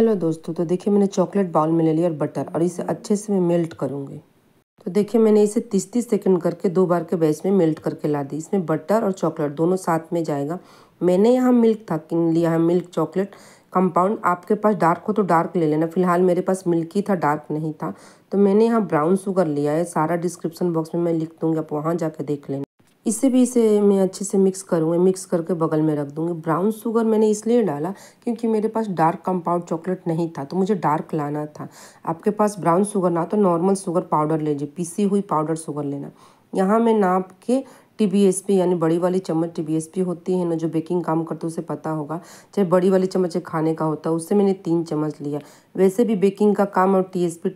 hello दोस्तों तो देखिए मैंने चॉकलेट बाउल में ले लिया और बटर और इसे अच्छे से मैं मेल्ट करूँगी तो देखिए मैंने इसे तीस तीस सेकेंड करके दो बार के बैच में मेल्ट करके ला दी इसमें बटर और चॉकलेट दोनों साथ में जाएगा मैंने यहाँ मिल्क था किन लिया है मिल्क चॉकलेट कंपाउंड आपके पास डार्क हो तो डार्क ले लेना फिलहाल मेरे पास मिल्क ही था डार्क नहीं था तो मैंने यहाँ ब्राउन शुगर लिया है सारा डिस्क्रिप्शन बॉक्स में मैं लिख दूँगी आप वहाँ जा देख लेना इसे भी इसे मैं अच्छे से मिक्स करूँगी मिक्स करके बगल में रख दूँगी ब्राउन शुगर मैंने इसलिए डाला क्योंकि मेरे पास डार्क कंपाउंड चॉकलेट नहीं था तो मुझे डार्क लाना था आपके पास ब्राउन शुगर ना तो नॉर्मल शुगर पाउडर लीजिए पीसी हुई पाउडर शुगर लेना यहाँ मैं नाप के टी बी एस पी यानी बड़ी वाली चम्मच टी बी एस पी होती है ना जो बेकिंग काम करते उसे पता होगा चाहे बड़ी वाली चम्मच खाने का होता है उससे मैंने तीन चम्मच लिया वैसे भी बेकिंग का काम और T S P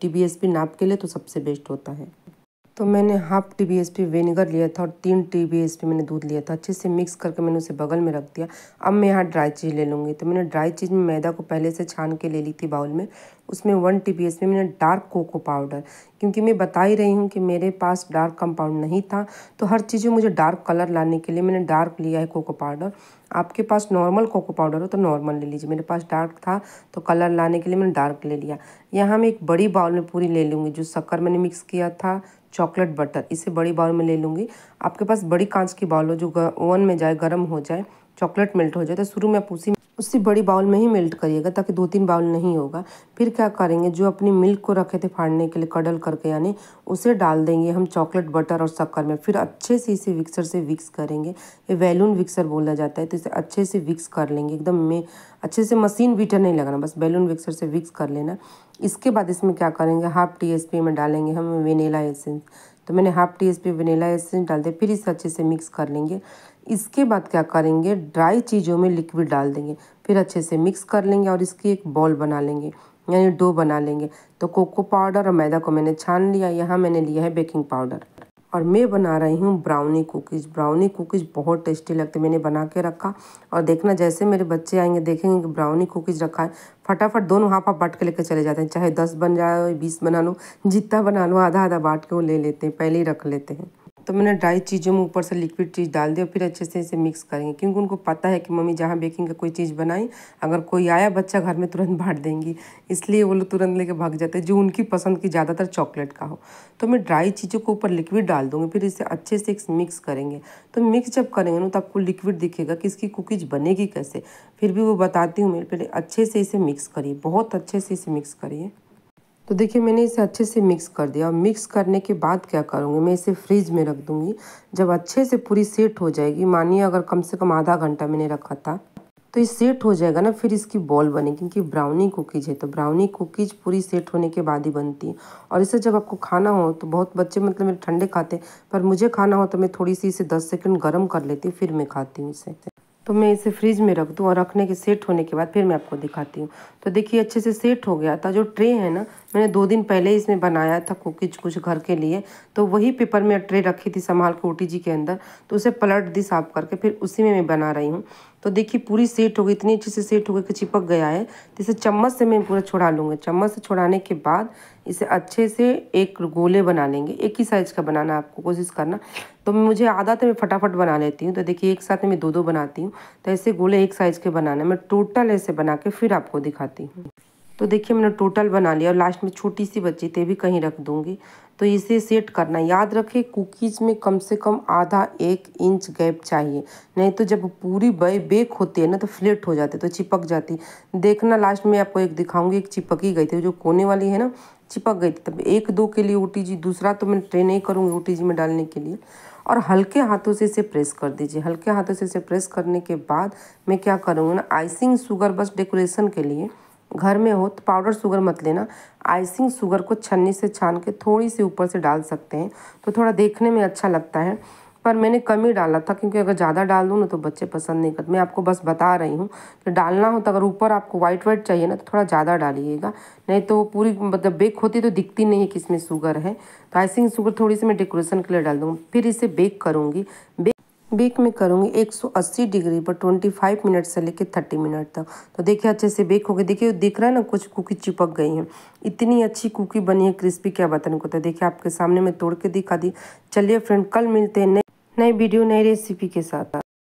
T B S P नाप के लिए तो सबसे बेस्ट होता है तो मैंने half T B S P vinegar लिया था और तीन टी बी एस पी मैंने दूध लिया था अच्छे से मिक्स करके मैंने उसे बगल में रख दिया अब मैं यहाँ ड्राई चीज़ ले लूँगी तो मैंने ड्राई चीज़ में मैदा को पहले से छान के ले ली थी बाउल में उसमें वन टी बी में मैंने डार्क कोको पाउडर क्योंकि मैं बता ही रही हूँ कि मेरे पास डार्क कंपाउंड नहीं था तो हर चीज़ में मुझे डार्क कलर लाने के लिए मैंने डार्क लिया है कोको पाउडर आपके पास नॉर्मल कोको पाउडर हो तो नॉर्मल ले लीजिए मेरे पास डार्क था तो कलर लाने के लिए मैंने डार्क ले लिया यहाँ मैं एक बड़ी बाउल में पूरी ले लूँगी जो शक्कर मैंने मिक्स किया था चॉकलेट बटर इसे बड़ी बाउल में ले लूँगी आपके पास बड़ी कांच की बाउल हो जो ओवन में जाए गर्म हो जाए चॉकलेट मेल्ट हो जाए तो शुरू में आप उसी उसी बड़ी बाउल में ही मेल्ट करिएगा ताकि दो तीन बाउल नहीं होगा फिर क्या करेंगे जो अपनी मिल्क को रखे थे फाड़ने के लिए कडल करके यानी उसे डाल देंगे हम चॉकलेट बटर और शक्कर में फिर अच्छे से इसे विक्सर से विक्स करेंगे ये बैलून विक्सर बोला जाता है तो इसे अच्छे से विक्स कर लेंगे एकदम में अच्छे से मशीन बीटर तो नहीं लगाना बस बैलून विक्सर से विक्स कर लेना इसके बाद इसमें क्या करेंगे हाफ टी एस में डालेंगे हम वेनीला एसेंस तो मैंने half T S P vanilla essence डाल दिया फिर इसे अच्छे से मिक्स कर लेंगे इसके बाद क्या करेंगे ड्राई चीज़ों में लिक्विड डाल देंगे फिर अच्छे से मिक्स कर लेंगे और इसकी एक बॉल बना लेंगे यानी डो बना लेंगे तो कोको पाउडर और मैदा को मैंने छान लिया यहाँ मैंने लिया है बेकिंग पाउडर और मैं बना रही हूँ ब्राउनी कुकीज़ ब्राउनी कुकीज़ बहुत टेस्टी लगती है मैंने बना के रखा और देखना जैसे मेरे बच्चे आएंगे देखेंगे कि ब्राउनी कुकीज़ रखा है फटाफट दोनों हाफ हाफ बांट के लेकर चले जाते हैं चाहे दस बन जाए बीस बना लो जितना बना लो आधा आधा बांट के वो ले लेते हैं पहले ही रख लेते हैं तो मैंने ड्राई चीज़ों में ऊपर से लिक्विड चीज़ डाल दी और फिर अच्छे से इसे मिक्स करेंगे क्योंकि उनको पता है कि मम्मी जहाँ बेकिंग का कोई चीज़ बनाई अगर कोई आया बच्चा घर में तुरंत बांट देंगी इसलिए वो लोग तुरंत लेके भाग जाते हैं जो उनकी पसंद की ज़्यादातर चॉकलेट का हो तो मैं ड्राई चीज़ों को ऊपर लिक्विड डाल दूँगी फिर इसे अच्छे से मिक्स करेंगे तो मिक्स जब करेंगे ना तो आपको लिक्विड दिखेगा कि इसकी कुकीज़ बनेगी कैसे फिर भी वो बताती हूँ मेरे पहले अच्छे से इसे मिक्स करिए बहुत अच्छे से इसे मिक्स करिए तो देखिए मैंने इसे अच्छे से मिक्स कर दिया और मिक्स करने के बाद क्या करूँगी मैं इसे फ्रिज में रख दूँगी जब अच्छे से पूरी सेट हो जाएगी मानिए अगर कम से कम आधा घंटा मैंने रखा था तो ये सेट हो जाएगा ना फिर इसकी बॉल बनेगी क्योंकि ब्राउनी कुकीज़ है तो ब्राउनी कुकीज़ पूरी सेट होने के बाद ही बनती है और इसे जब आपको खाना हो तो बहुत बच्चे मतलब मेरे ठंडे खाते हैं पर मुझे खाना हो तो मैं थोड़ी सी इसे दस सेकेंड गर्म कर लेती हूँ फिर मैं खाती हूँ इसे तो मैं इसे फ्रिज में रख दूँ और रखने के सेट होने के बाद फिर मैं आपको दिखाती हूँ तो देखिए अच्छे से सेट हो गया था जो ट्रे है ना मैंने दो दिन पहले इसमें बनाया था कुकीज कुछ घर के लिए तो वही पेपर में ट्रे रखी थी संभाल के ओटी जी के अंदर तो उसे पलट दी साफ करके फिर उसी में मैं बना रही हूँ तो देखिए पूरी सेट हो गई इतनी अच्छी से सेट हो गई कि चिपक गया है तो इसे चम्मच से मैं पूरा छुड़ा लूँगा चम्मच से छुड़ाने के बाद इसे अच्छे से एक गोले बना लेंगे एक ही साइज़ का बनाना आपको कोशिश करना तो मुझे आधा तो मैं फटाफट बना लेती हूँ तो देखिए एक साथ मैं दो दो बनाती हूँ तो ऐसे गोले एक साइज़ के बनाना मैं टोटल ऐसे बना के फिर आपको दिखाती हूँ तो देखिए मैंने टोटल बना लिया और लास्ट में छोटी सी बच्ची थे भी कहीं रख दूँगी तो इसे सेट करना याद रखें कुकीज़ में कम से कम आधा एक इंच गैप चाहिए नहीं तो जब पूरी बे बेक होती है ना तो फ्लेट हो जाती है तो चिपक जाती देखना लास्ट में आपको एक दिखाऊंगी एक चिपकी गई थी जो कोने वाली है ना चिपक गई थी तब एक दो के लिए ओ दूसरा तो मैं ट्रे नहीं करूँगी ओ में डालने के लिए और हल्के हाथों से इसे प्रेस कर दीजिए हल्के हाथों से इसे प्रेस करने के बाद मैं क्या करूँगी ना आइसिंग शुगर बस डेकोरेशन के लिए घर में हो तो पाउडर शुगर मत लेना आइसिंग शुगर को छन्नी से छान के थोड़ी सी ऊपर से डाल सकते हैं तो थोड़ा देखने में अच्छा लगता है पर मैंने कम ही डाला था क्योंकि अगर ज़्यादा डाल दूँ ना तो बच्चे पसंद नहीं करते मैं आपको बस बता रही हूँ कि डालना हो तो अगर ऊपर आपको वाइट वाइट चाहिए ना तो थोड़ा ज़्यादा डालिएगा नहीं तो पूरी मतलब बेक होती तो दिखती नहीं है कि इसमें शुगर है तो आइसिंग शुगर थोड़ी सी मैं डेकोरेशन के लिए डाल दूँ फिर इसे बेक करूँगी बेक बेक में करूँगी 180 डिग्री पर 25 मिनट से लेकर 30 मिनट तक तो देखिए अच्छे से बेक हो गए देखिए दिख रहा है ना कुछ कुकी चिपक गई है इतनी अच्छी कुकी बनी है क्रिस्पी क्या बताने को तो देखिए आपके सामने मैं तोड़ के दिखा दी चलिए फ्रेंड कल मिलते हैं नई वीडियो नई रेसिपी के साथ